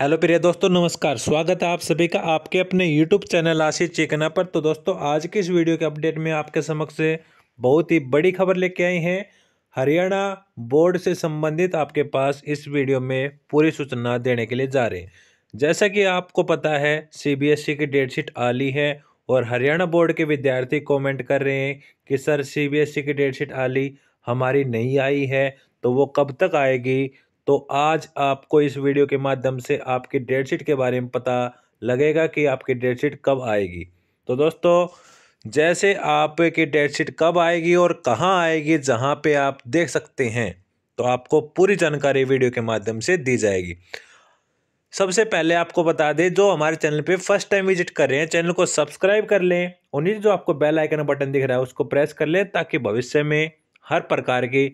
hello प्रिय दोस्तों नमस्कार स्वागत है आप सभी का आपके अपने यूट्यूब चैनल आशीष चिकना पर तो दोस्तों आज के इस वीडियो के अपडेट में आपके समक्ष बहुत ही बड़ी खबर लेके आई है हरियाणा बोर्ड से संबंधित आपके पास इस वीडियो में पूरी सूचना देने के लिए जा रहे हैं जैसा कि आपको पता है सीबीएसई e की डेटशीट आली है और हरियाणा बोर्ड के विद्यार्थी कमेंट कर रहे हैं कि सर सीबीएसई e की डेटशीट आली हमारी नहीं आई है तो वो कब तक आएगी तो आज आपको इस वीडियो के माध्यम से आपकी डेटशीट के बारे में पता लगेगा कि आपकी डेटशीट कब आएगी तो दोस्तों जैसे आपकी डेटशीट कब आएगी और कहाँ आएगी जहाँ पे आप देख सकते हैं तो आपको पूरी जानकारी वीडियो के माध्यम से दी जाएगी सबसे पहले आपको बता दें जो हमारे चैनल पे फर्स्ट टाइम विजिट कर रहे हैं चैनल को सब्सक्राइब कर लें और नीचे जो आपको बेल आइकन बटन दिख रहा है उसको प्रेस कर लें ताकि भविष्य में हर प्रकार की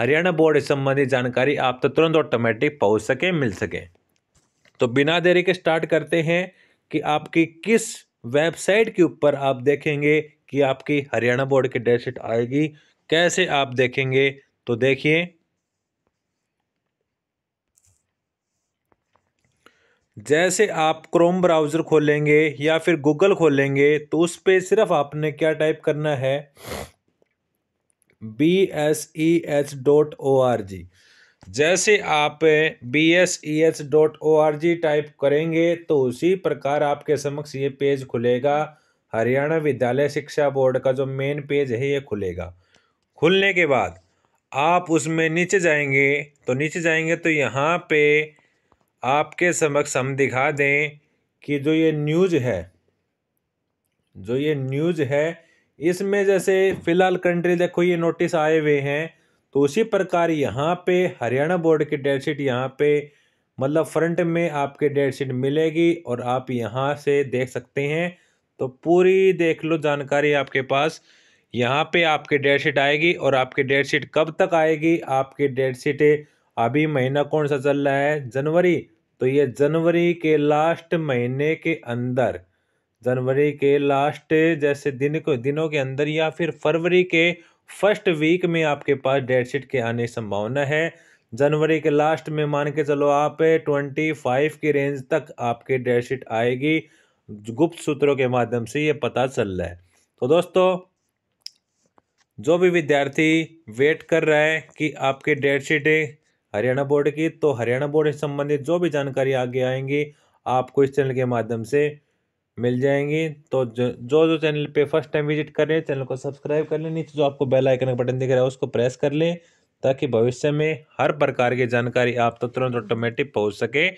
हरियाणा बोर्ड से संबंधित जानकारी आप तो तुरंत ऑटोमेटिक पहुंच सके मिल सके तो बिना देरी के स्टार्ट करते हैं कि आपकी किस वेबसाइट के ऊपर आप देखेंगे कि आपकी हरियाणा बोर्ड की डेटशीट आएगी कैसे आप देखेंगे तो देखिए जैसे आप क्रोम ब्राउज़र खोलेंगे या फिर गूगल खोलेंगे तो उस पर सिर्फ आपने क्या टाइप करना है B S E H dot O R G जैसे आप B S E H dot O R G type करेंगे तो उसी प्रकार आपके समक्ष ये पेज खुलेगा हरियाणा विद्यालय शिक्षा बोर्ड का जो मेन पेज है ये खुलेगा खुलने के बाद आप उसमें नीचे जाएंगे तो नीचे जाएंगे तो यहाँ पे आपके समक्ष हम दिखा दें कि जो ये न्यूज़ है जो ये न्यूज़ है इसमें जैसे फिलहाल कंट्री देखो ये नोटिस आए हुए हैं तो उसी प्रकार यहाँ पे हरियाणा बोर्ड की डेट शीट यहाँ पे मतलब फ्रंट में आपके डेट शीट मिलेगी और आप यहाँ से देख सकते हैं तो पूरी देख लो जानकारी आपके पास यहाँ पे आपके डेट शीट आएगी और आपकी डेट शीट कब तक आएगी आपकी डेट शीट अभी महीना कौन सा चल रहा है जनवरी तो ये जनवरी के लास्ट महीने के अंदर जनवरी के लास्ट जैसे दिन को दिनों के अंदर या फिर फरवरी के फर्स्ट वीक में आपके पास डेट शीट के आने की संभावना है जनवरी के लास्ट में मान के चलो आप ट्वेंटी फाइव की रेंज तक आपके डेट शीट आएगी गुप्त सूत्रों के माध्यम से ये पता चल रहा है तो दोस्तों जो भी विद्यार्थी वेट कर रहा है कि आपके डेट शीट हरियाणा बोर्ड की तो हरियाणा बोर्ड से संबंधित जो भी जानकारी आगे आएंगी आपको इस चैनल के माध्यम से मिल जाएंगी तो जो जो चैनल पे फर्स्ट टाइम विजिट कर रहे हैं चैनल को सब्सक्राइब कर लें नीचे जो आपको बेल आइकन का बटन दिख रहा है उसको प्रेस कर लें ताकि भविष्य में हर प्रकार की जानकारी आप तो तुरंत ऑटोमेटिक पहुँच सके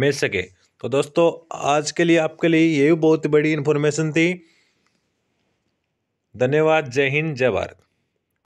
मिल सके तो दोस्तों आज के लिए आपके लिए ये भी बहुत बड़ी इन्फॉर्मेशन थी धन्यवाद जय हिंद जय भारत